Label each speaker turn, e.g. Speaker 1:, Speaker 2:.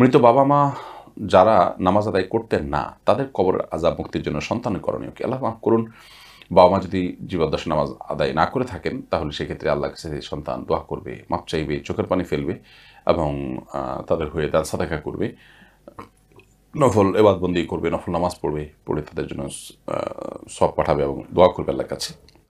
Speaker 1: মৃত বাবা মা যারা নামাজ আদায় করতেন না তাদের কবর আজাব মুক্তির জন্য সন্তান করণীয় কি আল্লাহ মাফ করুন বাবা মা যদি জীবাদশা নামাজ আদায় না করে থাকেন তাহলে সেক্ষেত্রে আল্লাহ কাছে সন্তান দোয়া করবে মাপ চাইবে চোখের পানি ফেলবে এবং তাদের হয়ে দান সাদাকা করবে নফল এবাদবন্দি করবে নফল নামাজ পড়বে পড়ে তাদের জন্য সব পাঠাবে এবং দোয়া করবে আল্লাহর কাছে